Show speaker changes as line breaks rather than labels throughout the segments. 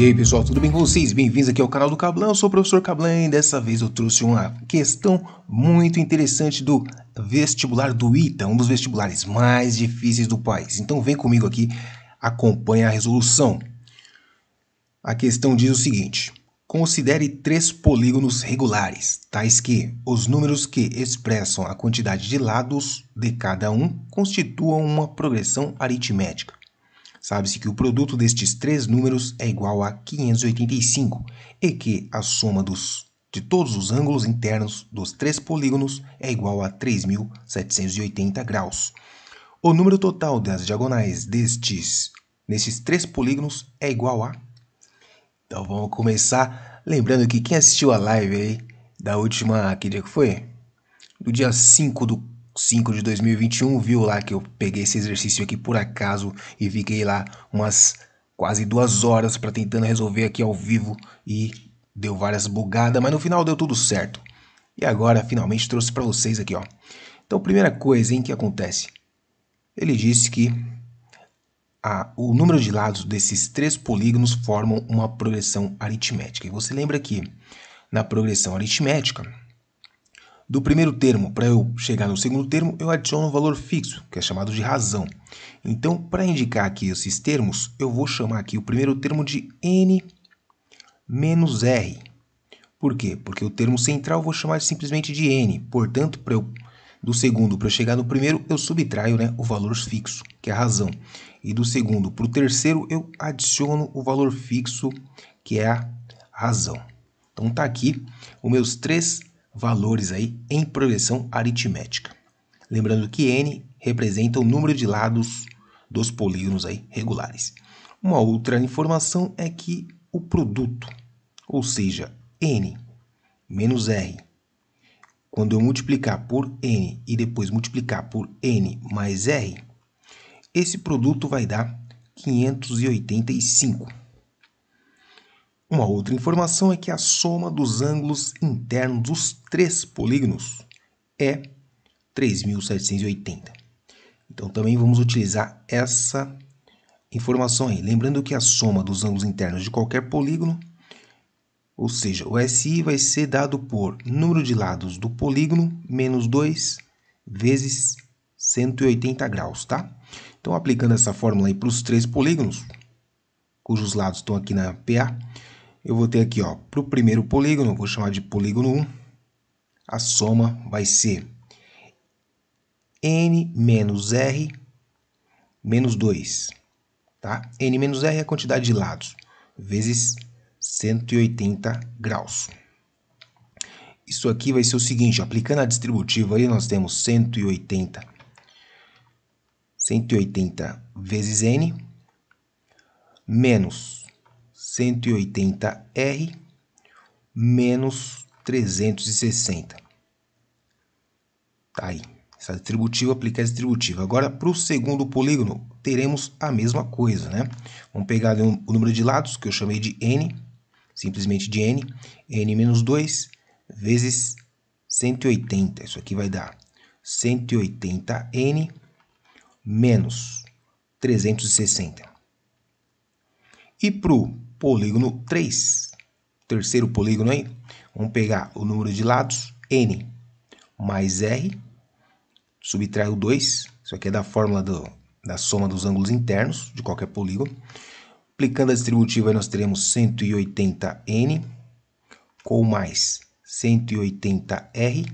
E aí pessoal, tudo bem com vocês? Bem-vindos aqui ao canal do Cablan, eu sou o professor Cablan e dessa vez eu trouxe uma questão muito interessante do vestibular do ITA, um dos vestibulares mais difíceis do país. Então vem comigo aqui, acompanha a resolução. A questão diz o seguinte, considere três polígonos regulares, tais que os números que expressam a quantidade de lados de cada um constituam uma progressão aritmética. Sabe-se que o produto destes três números é igual a 585 e que a soma dos, de todos os ângulos internos dos três polígonos é igual a 3.780 graus. O número total das diagonais destes nesses três polígonos é igual a. Então vamos começar lembrando que quem assistiu a live aí da última, que dia que foi? Do dia 5 do 5 de 2021, viu lá que eu peguei esse exercício aqui por acaso e fiquei lá umas quase duas horas para tentando resolver aqui ao vivo e deu várias bugadas, mas no final deu tudo certo. E agora finalmente trouxe para vocês aqui, ó. Então, primeira coisa em que acontece, ele disse que a, o número de lados desses três polígonos formam uma progressão aritmética. E você lembra que na progressão aritmética do primeiro termo para eu chegar no segundo termo, eu adiciono um valor fixo, que é chamado de razão. Então, para indicar aqui esses termos, eu vou chamar aqui o primeiro termo de n menos r. Por quê? Porque o termo central eu vou chamar simplesmente de n. Portanto, para eu do segundo para chegar no primeiro, eu subtraio né, o valor fixo, que é a razão. E do segundo para o terceiro, eu adiciono o valor fixo, que é a razão. Então, está aqui os meus três valores aí em progressão aritmética. Lembrando que n representa o número de lados dos polígonos aí regulares. Uma outra informação é que o produto, ou seja, n menos r, quando eu multiplicar por n e depois multiplicar por n mais r, esse produto vai dar 585. Uma outra informação é que a soma dos ângulos internos dos três polígonos é 3.780. Então também vamos utilizar essa informação aí. Lembrando que a soma dos ângulos internos de qualquer polígono, ou seja, o SI vai ser dado por número de lados do polígono menos 2 vezes 180 graus, tá? Então aplicando essa fórmula aí para os três polígonos, cujos lados estão aqui na PA, eu vou ter aqui, ó, para o primeiro polígono, vou chamar de polígono 1, a soma vai ser n menos r menos 2, tá? n menos r é a quantidade de lados, vezes 180 graus. Isso aqui vai ser o seguinte, aplicando a distributiva aí, nós temos 180, 180 vezes n menos 180R menos 360. Tá aí. Essa distributiva, aplicar a distributiva. Agora, para o segundo polígono, teremos a mesma coisa, né? Vamos pegar um, o número de lados, que eu chamei de n, simplesmente de n, n menos 2 vezes 180. Isso aqui vai dar 180n menos 360. E para o polígono 3. Terceiro polígono aí, vamos pegar o número de lados, n mais r, subtrai o 2, isso aqui é da fórmula do, da soma dos ângulos internos de qualquer polígono. Aplicando a distributiva, nós teremos 180n com mais 180r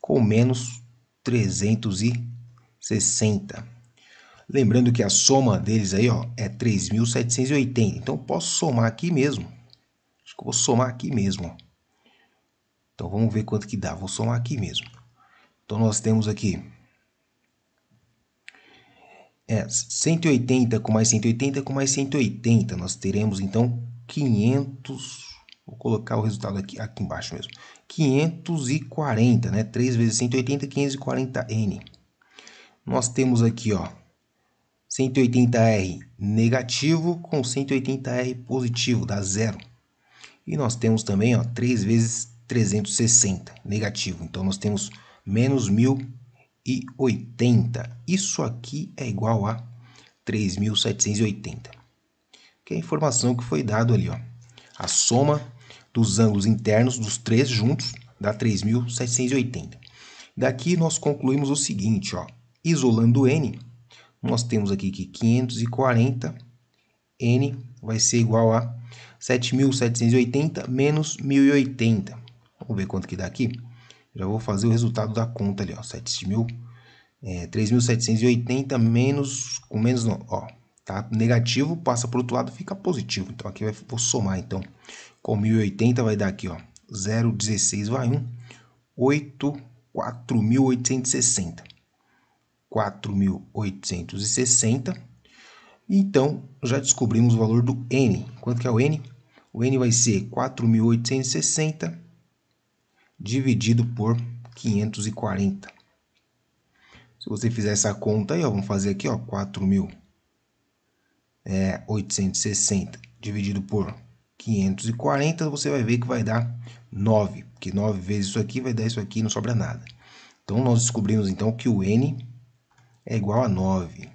com menos 360. Lembrando que a soma deles aí ó, é 3.780. Então, posso somar aqui mesmo. Acho que vou somar aqui mesmo. Ó. Então, vamos ver quanto que dá. Vou somar aqui mesmo. Então, nós temos aqui... É, 180 com mais 180 com mais 180. Nós teremos, então, 500... Vou colocar o resultado aqui, aqui embaixo mesmo. 540, né? 3 vezes 180, 540N. Nós temos aqui, ó, 180R negativo com 180R positivo, dá zero. E nós temos também ó, 3 vezes 360 negativo, então nós temos menos 1080. Isso aqui é igual a 3780, que é a informação que foi dada ali. Ó. A soma dos ângulos internos dos três juntos dá 3780. Daqui nós concluímos o seguinte, ó, isolando n, nós temos aqui que 540 N vai ser igual a 7.780 menos 1.080. Vamos ver quanto que dá aqui. Já vou fazer o resultado da conta ali, ó. 7.000, é, 3.780 menos, com menos, não, ó. Tá negativo, passa para o outro lado, fica positivo. Então, aqui vai, vou somar, então. Com 1.080 vai dar aqui, ó. 0,16 vai 1. 8, 4.860. 4.860. Então, já descobrimos o valor do N. Quanto que é o N? O N vai ser 4.860 dividido por 540. Se você fizer essa conta aí, ó, vamos fazer aqui, ó, 4.860 é, dividido por 540, você vai ver que vai dar 9, porque 9 vezes isso aqui vai dar isso aqui, não sobra nada. Então, nós descobrimos então que o N é igual a 9.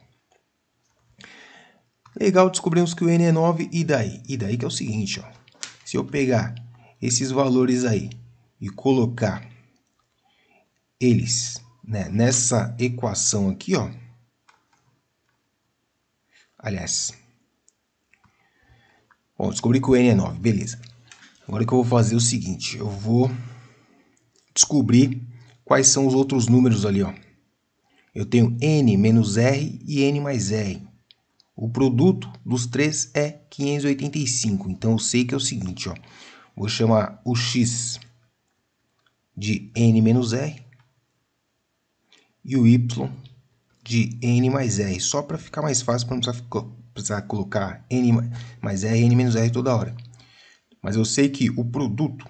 Legal, descobrimos que o N é 9, e daí? E daí que é o seguinte, ó. Se eu pegar esses valores aí e colocar eles né, nessa equação aqui, ó. Aliás, bom, descobri que o N é 9, beleza. Agora que eu vou fazer o seguinte, eu vou descobrir quais são os outros números ali, ó. Eu tenho n menos r e n mais r. O produto dos três é 585. Então, eu sei que é o seguinte, ó. Vou chamar o x de n menos r e o y de n mais r, só para ficar mais fácil, para não precisar, precisar, colocar n mais r, e n menos r toda hora. Mas eu sei que o produto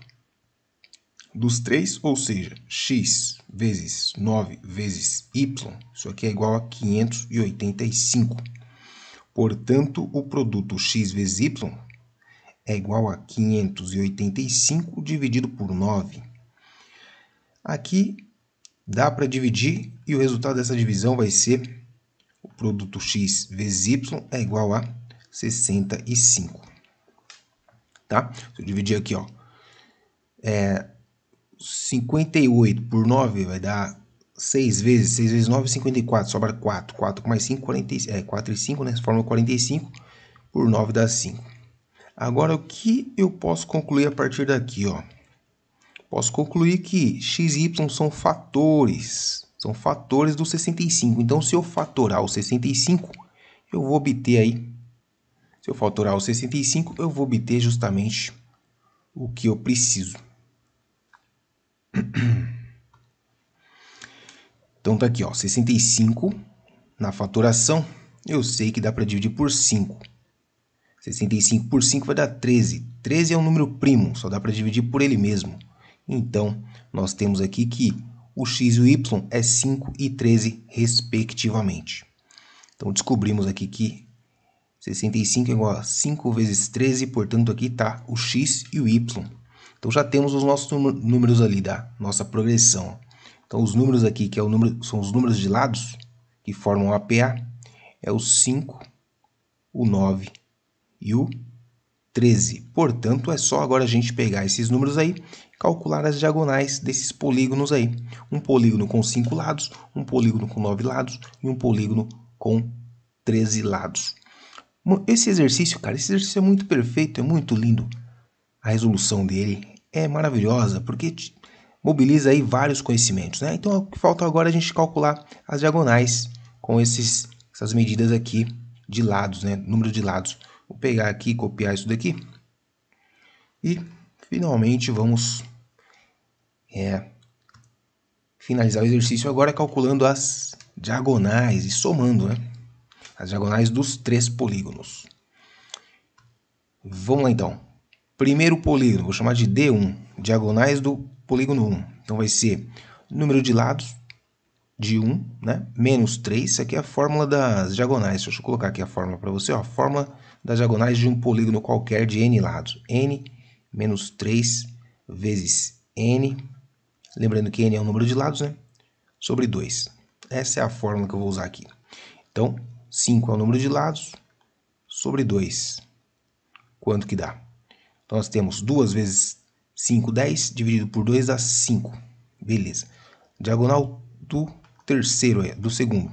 dos 3, ou seja, x vezes 9 vezes y, isso aqui é igual a 585. Portanto, o produto x vezes y é igual a 585 dividido por 9. Aqui dá para dividir e o resultado dessa divisão vai ser o produto x vezes y é igual a 65. Tá? Se eu dividir aqui, ó, é, 58 por 9 vai dar 6 vezes. 6 vezes 9, 54. Sobra 4. 4 mais 5, 45. É, 4 e 5, né? Forma 45 por 9 dá 5. Agora, o que eu posso concluir a partir daqui, ó? Posso concluir que x e y são fatores. São fatores do 65. Então, se eu fatorar o 65, eu vou obter aí... Se eu fatorar o 65, eu vou obter justamente o que eu preciso. Então tá aqui, ó, 65 na faturação, eu sei que dá para dividir por 5. 65 por 5 vai dar 13. 13 é um número primo, só dá para dividir por ele mesmo. Então, nós temos aqui que o x e o y é 5 e 13, respectivamente. Então, descobrimos aqui que 65 é igual a 5 vezes 13, portanto, aqui está o x e o y. Então já temos os nossos números ali da nossa progressão. Então os números aqui, que é número, são os números de lados que formam a PA, é o 5, o 9 e o 13. Portanto, é só agora a gente pegar esses números aí calcular as diagonais desses polígonos aí. Um polígono com 5 lados, um polígono com 9 lados e um polígono com 13 lados. Esse exercício, cara, esse exercício é muito perfeito, é muito lindo. A resolução dele é maravilhosa, porque mobiliza aí vários conhecimentos, né? Então, o que falta agora é a gente calcular as diagonais com esses, essas medidas aqui de lados, né? Número de lados. Vou pegar aqui, e copiar isso daqui. E, finalmente, vamos é, finalizar o exercício agora calculando as diagonais e somando, né? As diagonais dos três polígonos. Vamos lá, então. Primeiro polígono, vou chamar de D1, diagonais do polígono 1. Então vai ser número de lados de 1, né? menos 3, isso aqui é a fórmula das diagonais. Deixa eu colocar aqui a fórmula para você, ó, a fórmula das diagonais de um polígono qualquer de n lados. n menos 3 vezes n, lembrando que n é o número de lados, né? sobre 2. Essa é a fórmula que eu vou usar aqui. Então, 5 é o número de lados sobre 2. Quanto que dá? Então nós temos 2 vezes 5, 10, dividido por 2 dá 5. Beleza. Diagonal do terceiro, é, do segundo.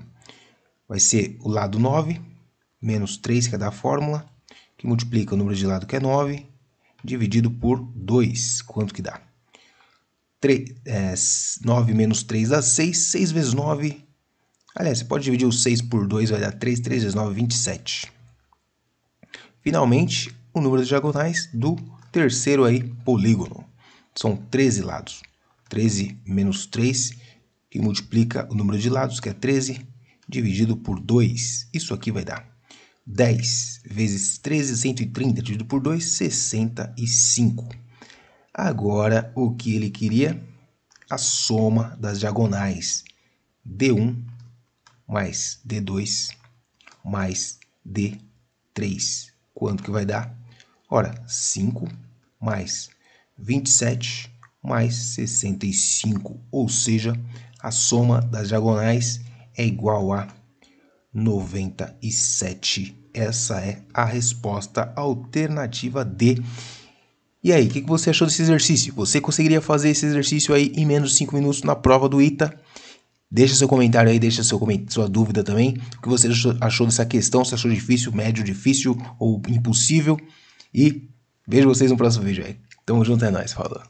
Vai ser o lado 9, menos 3, que é da fórmula, que multiplica o número de lado, que é 9, dividido por 2. Quanto que dá? 3, é, 9 menos 3 dá 6. 6 vezes 9. Aliás, você pode dividir o 6 por 2, vai dar 3. 3 vezes 9, 27. Finalmente, o número de diagonais do terceiro aí polígono. São 13 lados. 13 menos 3, que multiplica o número de lados, que é 13, dividido por 2. Isso aqui vai dar 10 vezes 13, 130, dividido por 2, 65. Agora, o que ele queria? A soma das diagonais. D1 mais D2 mais D3. Quanto que vai dar? Ora, 5 mais 27 mais 65, ou seja, a soma das diagonais é igual a 97. Essa é a resposta alternativa D. E aí, o que, você achou desse exercício? Você conseguiria fazer esse exercício aí em menos de 5 minutos na prova do ITA? Deixa seu comentário aí, deixa seu sua dúvida também. O que você achou dessa questão? Se achou difícil, médio, difícil ou impossível? E vejo vocês no próximo vídeo aí. Tamo junto, é nóis, falou.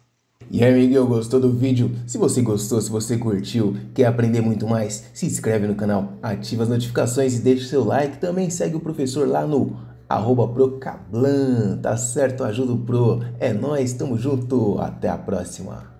E aí, amiguinho, gostou do vídeo? Se você gostou, se você curtiu, quer aprender muito mais, se inscreve no canal, ativa as notificações e deixa o seu like. Também segue o professor lá no arroba Procablan, tá certo? Ajuda o Pro. É nóis, tamo junto, até a próxima.